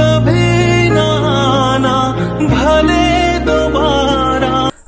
The. here.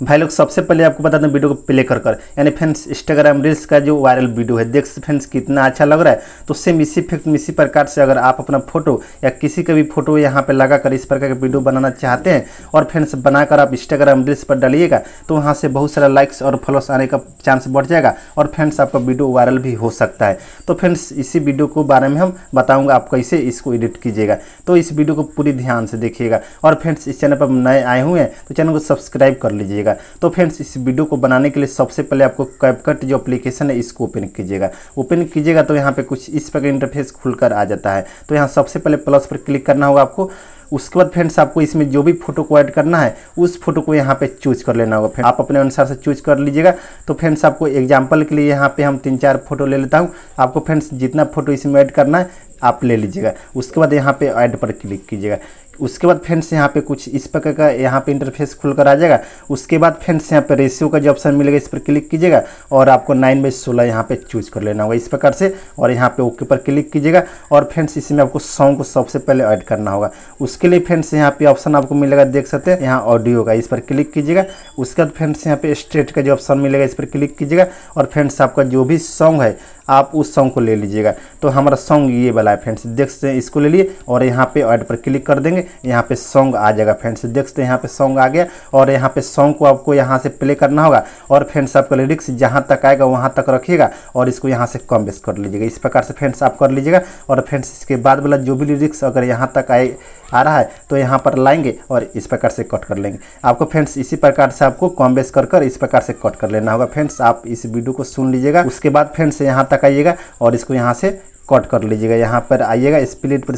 भाई लोग सबसे पहले आपको बता दें वीडियो को प्ले कर कर यानी फ्रेंड्स इंस्टाग्राम रील्स का जो वायरल वीडियो है देख फ्रेंड्स कितना अच्छा लग रहा है तो सेम इसी इफेक्ट में इसी प्रकार से अगर आप अपना फोटो या किसी का भी फोटो यहाँ पर लगा कर इस प्रकार का वीडियो बनाना चाहते हैं और फ्रेंड्स बनाकर आप इंस्टाग्राम रील्स पर डालिएगा तो वहाँ से बहुत सारा लाइक्स और फॉलोअर्स आने का चांस बढ़ जाएगा और फ्रेंड्स आपका वीडियो वायरल भी हो सकता है तो फ्रेंड्स इसी वीडियो को बारे में हम बताऊंगा आप कैसे इसको एडिट कीजिएगा तो इस वीडियो को पूरी ध्यान से देखिएगा और फ्रेंड्स इस चैनल पर नए आए हुए हैं तो चैनल को सब्सक्राइब कर लीजिएगा जाएगा तो फ्रेंड्स इस वीडियो को बनाने के लिए सबसे पहले आपको कैपकट जो अप्लीकेशन है इसको ओपन कीजिएगा ओपन कीजिएगा तो यहाँ पर कुछ इस प्रकार इंटरफेस खुलकर आ जाता है तो यहाँ सबसे पहले प्लस पर क्लिक करना होगा आपको उसके बाद फ्रेंड्स आपको इसमें जो भी फोटो को ऐड करना है उस फोटो को यहाँ पे चूज कर लेना होगा फिर आप अपने अनुसार से चूज कर लीजिएगा तो फ्रेंड्स आपको एग्जांपल के लिए यहाँ पे हम तीन चार फोटो ले लेता हूँ आपको फ्रेंड्स जितना फोटो इसमें ऐड करना है आप ले लीजिएगा उसके बाद यहाँ पे ऐड पर क्लिक कीजिएगा उसके बाद फ्रेंड्स यहाँ पे कुछ इस प्रकार का यहाँ पे इंटरफेस खुल कर आ जाएगा उसके बाद फ्रेंड्स यहाँ पे रेशियो का जो ऑप्शन मिलेगा इस पर क्लिक कीजिएगा और आपको नाइन बाई सोलह यहाँ पे चूज कर लेना होगा इस प्रकार से और यहाँ पे ओके पर क्लिक कीजिएगा और फ्रेंड्स इसमें आपको सॉन्ग को सबसे पहले ऐड करना होगा उसके लिए फ्रेंड्स यहाँ पे ऑप्शन आपको मिलेगा देख सकते हैं यहाँ ऑडियो का इस पर क्लिक कीजिएगा उसके बाद फ्रेंड्स यहाँ पे स्ट्रेट का जो ऑप्शन मिलेगा इस पर क्लिक कीजिएगा और फ्रेंड्स आपका जो भी सॉन्ग है आप उस सॉन्ग को ले लीजिएगा तो हमारा सॉन्ग ये वाला है फ्रेंड्स देख सकते हैं इसको ले लिए और यहाँ पे ऐड पर क्लिक कर देंगे यहाँ पे सॉन्ग आ जाएगा फ्रेंड्स देख सकते हैं यहाँ पे सॉन्ग आ गया और यहाँ पे सॉन्ग को आपको यहाँ से प्ले करना होगा और फ्रेंड्स आपका लिरिक्स जहाँ तक आएगा वहाँ तक रखिएगा और इसको यहाँ से कम बेस कर लीजिएगा इस प्रकार से फ्रेंड्स आप कर लीजिएगा और फ्रेंड्स इसके बाद वाला जो भी लिरिक्स अगर यहाँ तक आए आ रहा है तो यहाँ पर लाएंगे और इस प्रकार से कट कर लेंगे आपको फ्रेंड्स इसी प्रकार से आपको कम बेस कर कर इस प्रकार से कट कर लेना होगा फ्रेंड्स आप इस वीडियो को सुन लीजिएगा उसके बाद फ्रेंड्स यहाँ तक आइएगा और इसको यहाँ से कट कर लीजिएगा यहाँ पर आइएगा स्प्लिट पर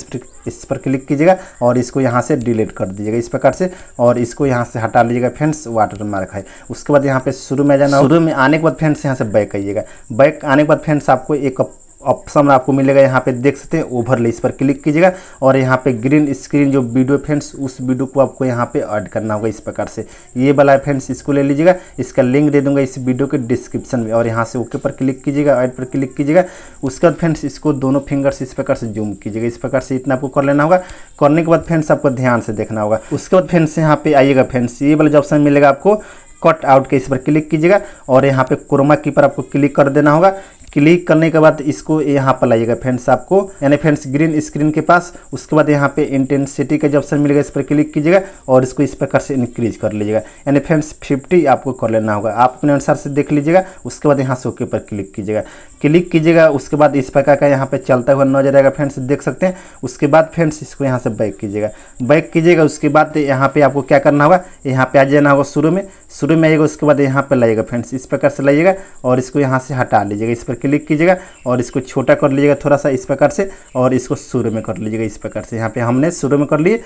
इस पर क्लिक कीजिएगा और इसको यहाँ से डिलीट कर दीजिएगा इस प्रकार से और इसको यहाँ से हटा लीजिएगा फ्रेंड्स वाटर मार्क है उसके बाद यहाँ पे शुरू में जाना शुरू में आने के बाद फ्रेंड्स यहाँ से बैक आइएगा बैक आने के बाद फ्रेंड्स आपको एक ऑप्शन आपको मिलेगा यहाँ पे देख सकते हैं ओवरले इस पर क्लिक कीजिएगा और यहाँ पे ग्रीन स्क्रीन जो वीडियो फ्रेंड्स उस वीडियो को आपको यहाँ पे ऐड करना होगा इस प्रकार से ये वाला फ्रेंड्स इसको ले लीजिएगा इसका लिंक दे दूंगा इस वीडियो के डिस्क्रिप्शन में और यहाँ से ओके पर क्लिक कीजिएगा ऐड पर क्लिक कीजिएगा उसके बाद फ्रेंड्स इसको दोनों फिंगर्स इस प्रकार से जूम कीजिएगा इस प्रकार से इतना आपको कर लेना होगा करने के बाद फ्रेंड्स आपको ध्यान से देखना होगा उसके बाद फ्रेंड्स यहाँ पे आइएगा फ्रेंड्स ये वाला जो ऑप्शन मिलेगा आपको कट आउट के इस पर क्लिक कीजिएगा और यहाँ पे क्रोमा की पर आपको क्लिक कर देना होगा क्लिक करने के बाद इसको यहाँ पर लाइएगा फ्रेंड्स आपको यानी फ्रेंड्स ग्रीन स्क्रीन के पास उसके बाद यहाँ पे इंटेंसिटी का जो ऑप्शन मिलेगा इस पर क्लिक कीजिएगा और इसको इस प्रकार से इंक्रीज कर लीजिएगा यानी फ्रेंड्स फिफ्टी आपको कर लेना होगा आप अपने अनुसार से देख लीजिएगा उसके बाद यहाँ से ओके पर क्लिक कीजिएगा क्लिक कीजिएगा उसके बाद इस प्रकार का यहाँ पे चलता हुआ नजर आएगा फ्रेंड्स देख सकते हैं उसके बाद फ्रेंड्स इसको यहाँ से बैक कीजिएगा बैक कीजिएगा उसके बाद यहाँ पे आपको क्या करना होगा यहाँ पे आ जाना होगा शुरू में शुरू में आइएगा उसके बाद यहाँ पे लाइएगा फ्रेंड्स इस प्रकार से लाइएगा और इसको यहाँ से हटा लीजिएगा इस पर क्लिक कीजिएगा और इसको छोटा कर लीजिएगा थोड़ा सा इस प्रकार से और इसको शुरू में कर लीजिएगा इस प्रकार से यहाँ पर हमने शुरू में कर लिए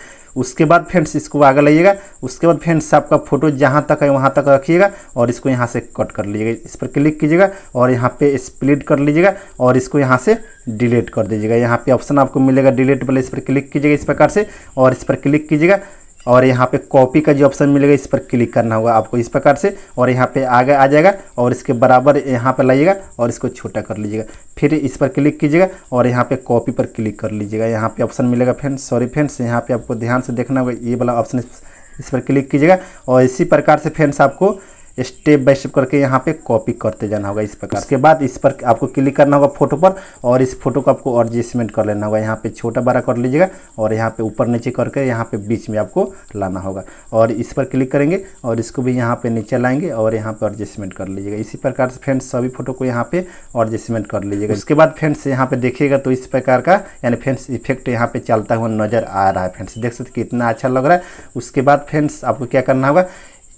उसके बाद फ्रेंड्स इसको आगे लाइएगा उसके बाद फ्रेंड्स आपका फोटो जहाँ तक है वहाँ तक रखिएगा और इसको यहाँ से कट कर लीजिएगा इस पर क्लिक कीजिएगा और यहाँ पर स्प्लिट कर लीजिएगा और इसको यहाँ से डिलीट कर दीजिएगा यहाँ पे ऑप्शन आपको मिलेगा डिलीट वाले इस पर क्लिक कीजिएगा इस प्रकार से और इस पर क्लिक कीजिएगा और यहाँ पे कॉपी का जो ऑप्शन मिलेगा इस पर क्लिक करना होगा आपको इस प्रकार से और यहाँ पे आगे आ जाएगा और इसके बराबर यहाँ पर लाइएगा और इसको छोटा कर लीजिएगा फिर इस पर क्लिक कीजिएगा और यहाँ पे कॉपी पर क्लिक कर लीजिएगा यहाँ पे ऑप्शन मिलेगा फ्रेंड्स सॉरी फ्रेंड्स यहाँ पे आपको ध्यान से देखना होगा ये वाला ऑप्शन इस पर क्लिक कीजिएगा और इसी प्रकार से फ्रेंड्स आपको स्टेप बाय स्टेप करके यहाँ पे कॉपी करते जाना होगा इस प्रकार के बाद इस पर आपको क्लिक करना होगा फोटो पर और इस फोटो को आपको एडजस्टमेंट कर लेना होगा यहाँ पे छोटा बड़ा कर लीजिएगा और यहाँ पे ऊपर नीचे करके यहाँ पे बीच में आपको लाना होगा और इस पर क्लिक करेंगे और इसको भी यहाँ पे नीचे लाएंगे और यहाँ पे एडजस्टमेंट कर लीजिएगा इसी प्रकार से फ्रेंड्स सभी फोटो को यहाँ पे एडजस्टमेंट कर लीजिएगा उसके बाद फ्रेंड्स यहाँ पे देखिएगा तो इस प्रकार का यानी फ्रेंड्स इफेक्ट यहाँ पे चलता हुआ नज़र आ रहा है फ्रेंड्स देख सकते कितना अच्छा लग रहा है उसके बाद फ्रेंड्स आपको क्या करना होगा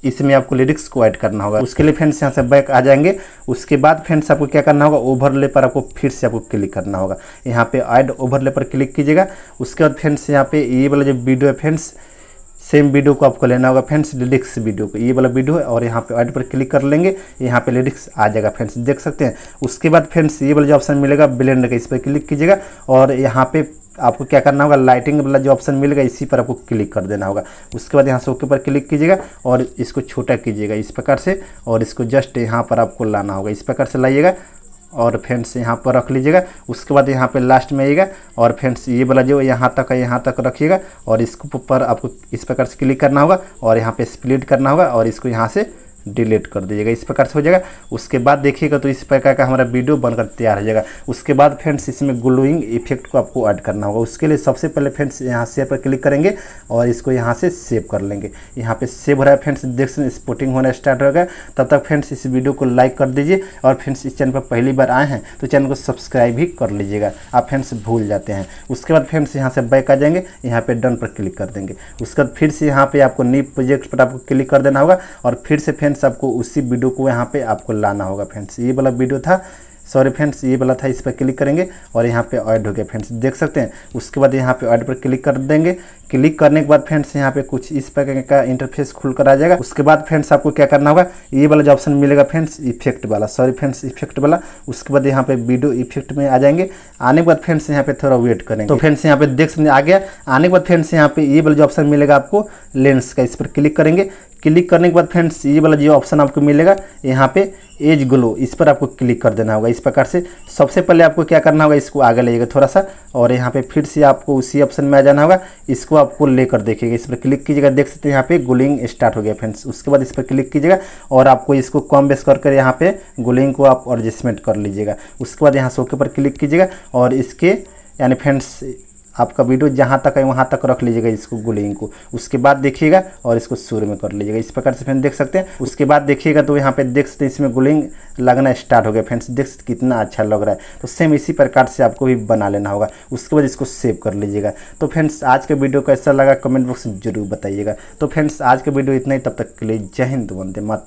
इसमें आपको लिरिक्स को ऐड करना होगा उसके लिए फ्रेंड्स यहाँ से बैक आ जाएंगे उसके बाद फ्रेंड्स आपको क्या करना होगा ओवरले पर आपको फिर से आपको क्लिक करना होगा यहाँ पे ऐड ओवरले पर क्लिक कीजिएगा उसके बाद फ्रेंड्स यहाँ पे ये वाला जो वीडियो है फ्रेंड्स सेम वीडियो को आपको लेना होगा फ्रेंड्स लिरिक्स वीडियो को ये वाला वीडियो है और यहाँ पे ऐड पर क्लिक कर लेंगे यहाँ पे लिरिक्स आ जाएगा फ्रेंड्स देख सकते हैं उसके बाद फ्रेंड्स ये वाला जो ऑप्शन मिलेगा ब्लेंड का इस पर क्लिक कीजिएगा और यहाँ पे आपको क्या करना होगा लाइटिंग वाला जो ऑप्शन मिलेगा इसी पर आपको क्लिक कर देना होगा उसके बाद यहाँ से ओके पर क्लिक कीजिएगा और इसको छोटा कीजिएगा इस प्रकार से और इसको जस्ट यहाँ पर आपको लाना होगा इस प्रकार से लाइएगा और फ्रेंड्स यहाँ पर रख लीजिएगा उसके बाद यहाँ पे लास्ट में आइएगा और फ्रेंड्स ये वाला जो यहाँ तक है यहाँ तक रखिएगा और इसको पर आपको इस प्रकार से क्लिक करना होगा और यहाँ पे स्प्लिट करना होगा और इसको यहाँ से डिलीट कर दीजिएगा इस प्रकार से हो जाएगा उसके बाद देखिएगा तो इस प्रकार का हमारा वीडियो बनकर तैयार हो जाएगा उसके बाद फ्रेंड्स इसमें ग्लोइंग इफेक्ट को आपको ऐड करना होगा उसके लिए सबसे पहले फ्रेंड्स यहाँ से पर क्लिक करेंगे और इसको यहाँ से सेव कर लेंगे यहाँ पर सेव हो रहा है फ्रेंड्स देख सकते स्पोर्टिंग होना स्टार्ट होगा तब तक फ्रेंड्स इस वीडियो को लाइक कर दीजिए और फ्रेंड्स इस चैनल पर पहली बार आए हैं तो चैनल को सब्सक्राइब भी कर लीजिएगा आप फ्रेंड्स भूल जाते हैं उसके बाद फ्रेंड्स यहाँ से बैक आ जाएंगे यहाँ पर डन पर क्लिक कर देंगे उसके बाद फिर से यहाँ पर आपको न्यू प्रोजेक्ट पर आपको क्लिक कर देना होगा और फिर से फ्रेंड्स फ्रेंड्स आपको उसी वीडियो को यहाँ पे आपको लाना होगा फ्रेंड्स ये वाला वीडियो था सॉरी फ्रेंड्स ये वाला था इस पर क्लिक करेंगे और यहाँ पे ऐड हो गया फ्रेंड्स देख सकते हैं उसके बाद यहाँ पे ऐड पर क्लिक कर देंगे क्लिक करने के बाद फ्रेंड्स यहाँ पे कुछ इस प्रकार का इंटरफेस खुल कर आ जाएगा उसके बाद फ्रेंड्स आपको क्या करना होगा ये वाला जो ऑप्शन मिलेगा फ्रेंड्स इफेक्ट वाला सॉरी फ्रेंड्स इफेक्ट वाला उसके बाद यहाँ पे वीडियो इफेक्ट में आ जाएंगे आने के बाद फ्रेंड्स यहाँ पे थोड़ा वेट करेंगे तो फ्रेंड्स यहाँ पे देख सकते आ गया आने के बाद फ्रेंड्स यहाँ पे ये वाला जो ऑप्शन मिलेगा आपको लेंस का इस पर क्लिक करेंगे क्लिक करने के बाद फ्रेंड्स ये वाला जो ऑप्शन आपको मिलेगा यहाँ पे एज ग्लो इस पर आपको क्लिक कर देना होगा इस प्रकार से सबसे पहले आपको क्या करना होगा इसको आगे लेगा थोड़ा सा और यहाँ पे फिर से आपको उसी ऑप्शन में आ जाना होगा इसको आपको लेकर देखिएगा इस पर क्लिक कीजिएगा देख सकते हैं यहाँ पे गुलिंग स्टार्ट हो गया फ्रेंड्स उसके बाद इस पर क्लिक कीजिएगा और आपको इसको कम बेस कर कर यहाँ पर गुलिंग को आप एडजस्टमेंट कर लीजिएगा उसके बाद यहाँ सोके पर क्लिक कीजिएगा और इसके यानी फ्रेंड्स आपका वीडियो जहाँ तक है वहाँ तक रख लीजिएगा इसको गुलिंग को उसके बाद देखिएगा और इसको शुरू में कर लीजिएगा इस प्रकार से फ्रेंड देख सकते हैं उसके बाद देखिएगा तो यहाँ पे देख सकते हैं इसमें गुलिंग लगना स्टार्ट हो गया फ्रेंड्स देख सकते कितना अच्छा लग रहा है तो सेम इसी प्रकार से आपको भी बना लेना होगा उसके बाद इसको सेव कर लीजिएगा तो फ्रेंड्स आज का वीडियो कैसा लगा कमेंट बॉक्स में जरूर बताइएगा तो फ्रेंड्स आज का वीडियो इतना ही तब तक के लिए जय हिंद वंदे माता